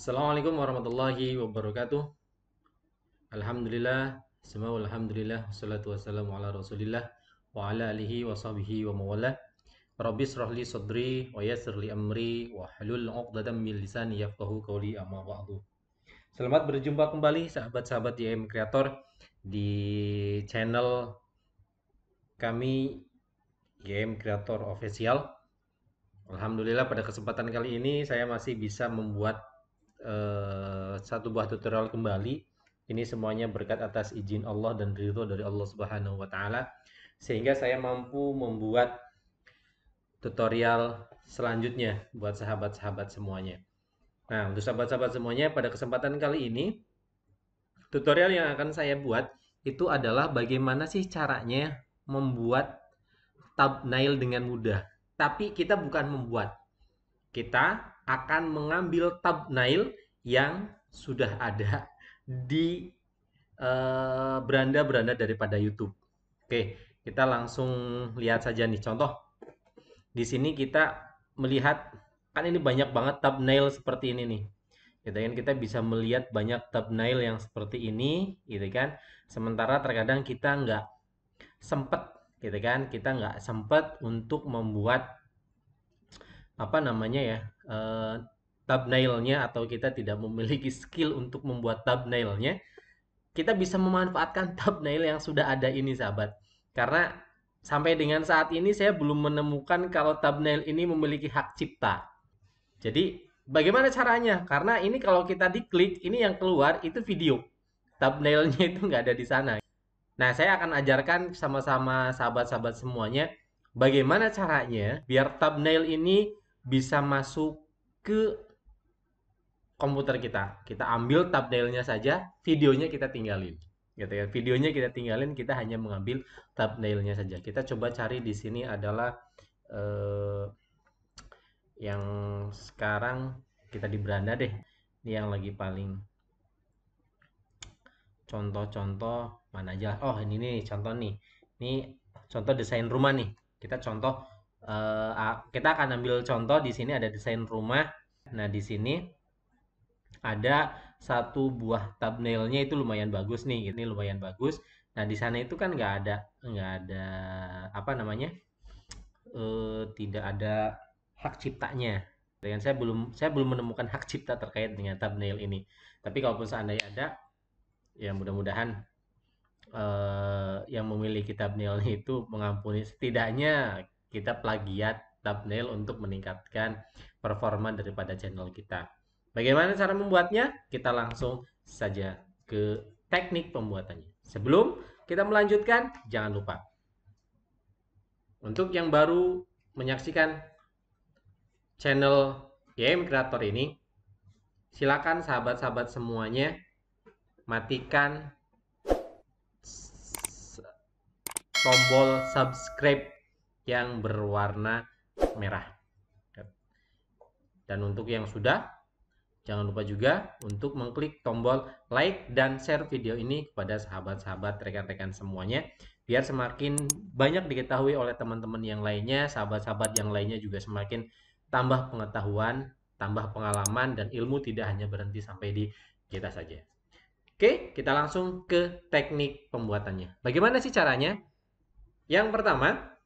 Assalamualaikum warahmatullahi wabarakatuh. Alhamdulillah, semua alhamdulillah, Salatu wassalamu ala rasulillah, wa ala alihi wa sahbihi wa mawala. Rabbi srahli sadri wa li amri wa halul uqdadam min lisani yafqahu kawli amma ba'du. Selamat berjumpa kembali sahabat-sahabat YM Creator di channel kami YM Creator Official. Alhamdulillah pada kesempatan kali ini saya masih bisa membuat Eh, satu buah tutorial kembali. Ini semuanya berkat atas izin Allah dan ridho dari Allah Subhanahu wa taala sehingga saya mampu membuat tutorial selanjutnya buat sahabat-sahabat semuanya. Nah, untuk sahabat-sahabat semuanya pada kesempatan kali ini tutorial yang akan saya buat itu adalah bagaimana sih caranya membuat thumbnail dengan mudah. Tapi kita bukan membuat. Kita akan mengambil thumbnail yang sudah ada di eh, beranda-beranda uh, daripada YouTube. Oke, kita langsung lihat saja nih contoh. Di sini kita melihat kan ini banyak banget thumbnail seperti ini nih Kita gitu kan kita bisa melihat banyak thumbnail yang seperti ini gitu kan sementara terkadang kita nggak sempet gitu kan kita nggak sempet untuk membuat apa namanya ya uh, thumbnailnya atau kita tidak memiliki skill untuk membuat thumbnailnya kita bisa memanfaatkan thumbnail yang sudah ada ini sahabat karena sampai dengan saat ini saya belum menemukan kalau thumbnail ini memiliki hak cipta jadi bagaimana caranya karena ini kalau kita diklik ini yang keluar itu video thumbnailnya itu nggak ada di sana nah saya akan ajarkan sama-sama sahabat-sahabat semuanya bagaimana caranya biar thumbnail ini bisa masuk ke komputer kita. Kita ambil thumbnailnya saja, videonya kita tinggalin. Gitu ya. Videonya kita tinggalin, kita hanya mengambil thumbnailnya saja. Kita coba cari di sini adalah eh, yang sekarang kita di beranda deh. Ini yang lagi paling contoh-contoh mana aja. Oh, ini nih contoh nih. Ini contoh desain rumah nih. Kita contoh uh, kita akan ambil contoh di sini ada desain rumah. Nah, di sini ada satu buah thumbnailnya itu lumayan bagus nih. Ini lumayan bagus. Nah, di sana itu kan nggak ada nggak ada apa namanya? Uh, tidak ada hak ciptanya. Dengan saya belum saya belum menemukan hak cipta terkait dengan thumbnail ini. Tapi kalaupun seandainya ada ya mudah-mudahan yang uh, eh, yang memiliki thumbnailnya itu mengampuni setidaknya kita plagiat thumbnail untuk meningkatkan performa daripada channel kita. Bagaimana cara membuatnya? Kita langsung saja ke teknik pembuatannya. Sebelum kita melanjutkan, jangan lupa. Untuk yang baru menyaksikan channel YM Creator ini, silakan sahabat-sahabat semuanya matikan tombol subscribe yang berwarna merah. Dan untuk yang sudah, jangan lupa juga untuk mengklik tombol like dan share video ini kepada sahabat-sahabat rekan-rekan semuanya biar semakin banyak diketahui oleh teman-teman yang lainnya, sahabat-sahabat yang lainnya juga semakin tambah pengetahuan, tambah pengalaman dan ilmu tidak hanya berhenti sampai di kita saja. Oke, kita langsung ke teknik pembuatannya. Bagaimana sih caranya? Yang pertama,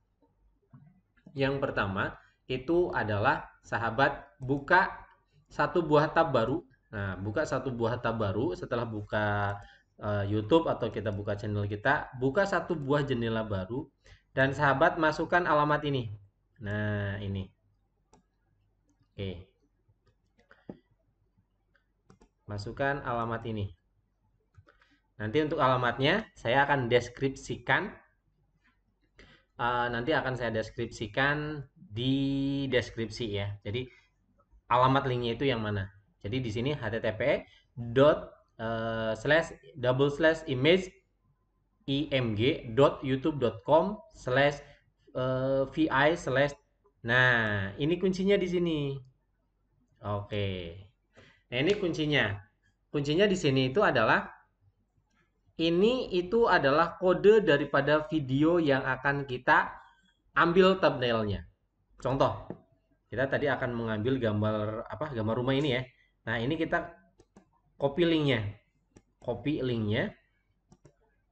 yang pertama itu adalah sahabat buka satu buah tab baru. Nah, buka satu buah tab baru setelah buka uh, YouTube atau kita buka channel kita, buka satu buah jendela baru dan sahabat masukkan alamat ini. Nah, ini. Oke. Masukkan alamat ini. Nanti untuk alamatnya saya akan deskripsikan uh, nanti akan saya deskripsikan di deskripsi ya. Jadi alamat linknya itu yang mana. Jadi di sini http dot uh, slash double slash image img dot youtube dot com slash eh, vi slash nah ini kuncinya di sini oke nah ini kuncinya kuncinya di sini itu adalah ini itu adalah kode daripada video yang akan kita ambil thumbnailnya. Contoh, kita tadi akan mengambil gambar apa gambar rumah ini ya. Nah ini kita copy linknya, copy linknya.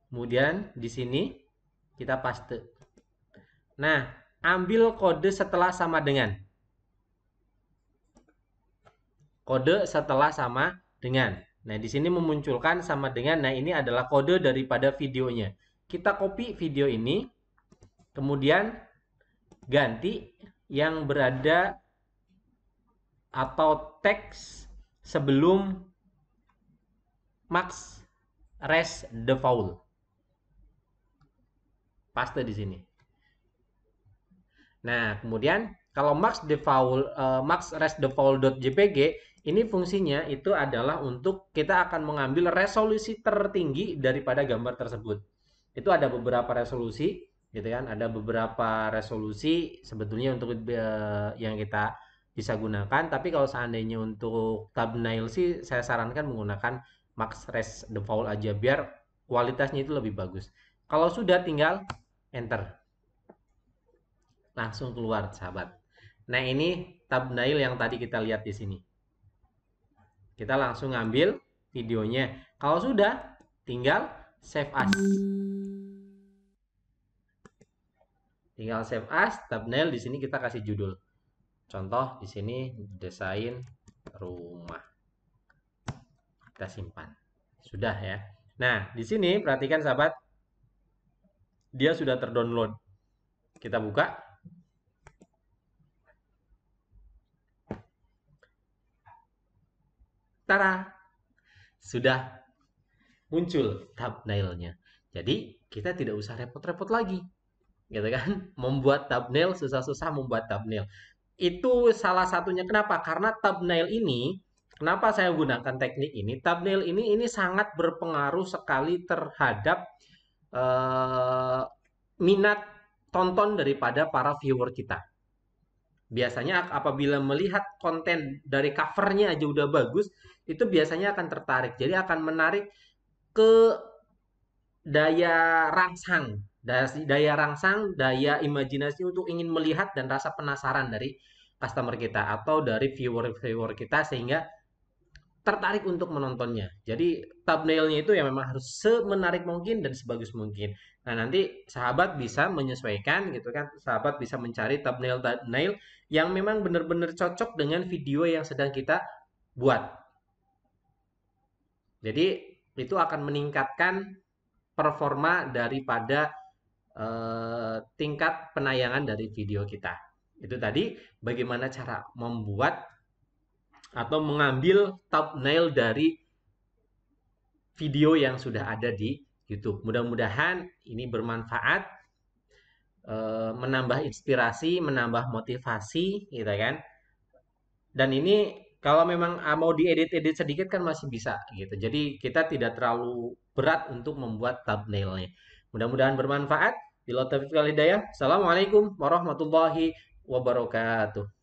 Kemudian di sini kita paste. Nah ambil kode setelah sama dengan. Kode setelah sama dengan. Nah, di sini memunculkan sama dengan nah ini adalah kode daripada videonya. Kita copy video ini kemudian ganti yang berada atau teks sebelum max res default Paste di sini. Nah, kemudian kalau max default uh, eh, max res default.jpg jpg ini fungsinya itu adalah untuk kita akan mengambil resolusi tertinggi daripada gambar tersebut. Itu ada beberapa resolusi, gitu kan? Ada beberapa resolusi sebetulnya untuk eh, yang kita bisa gunakan. Tapi kalau seandainya untuk thumbnail sih, saya sarankan menggunakan max res default aja biar kualitasnya itu lebih bagus. Kalau sudah tinggal enter. Langsung keluar sahabat. Nah, ini thumbnail yang tadi kita lihat di sini. Kita langsung ambil videonya. Kalau sudah, tinggal save as. Tinggal save as, thumbnail di sini kita kasih judul. Contoh di sini desain rumah. Kita simpan. Sudah ya. Nah, di sini perhatikan sahabat, dia sudah terdownload. Kita buka. Tara, sudah muncul thumbnailnya. Jadi kita tidak usah repot-repot lagi, gitu kan? Membuat thumbnail susah-susah membuat thumbnail. Itu salah satunya kenapa? Karena thumbnail ini, kenapa saya gunakan teknik ini? Thumbnail ini ini sangat berpengaruh sekali terhadap uh, minat tonton daripada para viewer kita biasanya apabila melihat konten dari covernya aja udah bagus itu biasanya akan tertarik jadi akan menarik ke daya rangsang daya rangsang daya imajinasi untuk ingin melihat dan rasa penasaran dari customer kita atau dari viewer viewer kita sehingga tertarik untuk menontonnya. Jadi thumbnailnya itu yang memang harus semenarik mungkin dan sebagus mungkin. Nah nanti sahabat bisa menyesuaikan gitu kan, sahabat bisa mencari thumbnail thumbnail yang memang benar-benar cocok dengan video yang sedang kita buat. Jadi itu akan meningkatkan performa daripada eh, tingkat penayangan dari video kita. Itu tadi bagaimana cara membuat atau mengambil thumbnail dari video yang sudah ada di YouTube. Mudah-mudahan ini bermanfaat, eh, menambah inspirasi, menambah motivasi, gitu kan. Dan ini kalau memang ah, mau diedit-edit sedikit kan masih bisa gitu. Jadi kita tidak terlalu berat untuk membuat thumbnailnya. Mudah-mudahan bermanfaat. Bila taufiq daya. Assalamualaikum warahmatullahi wabarakatuh.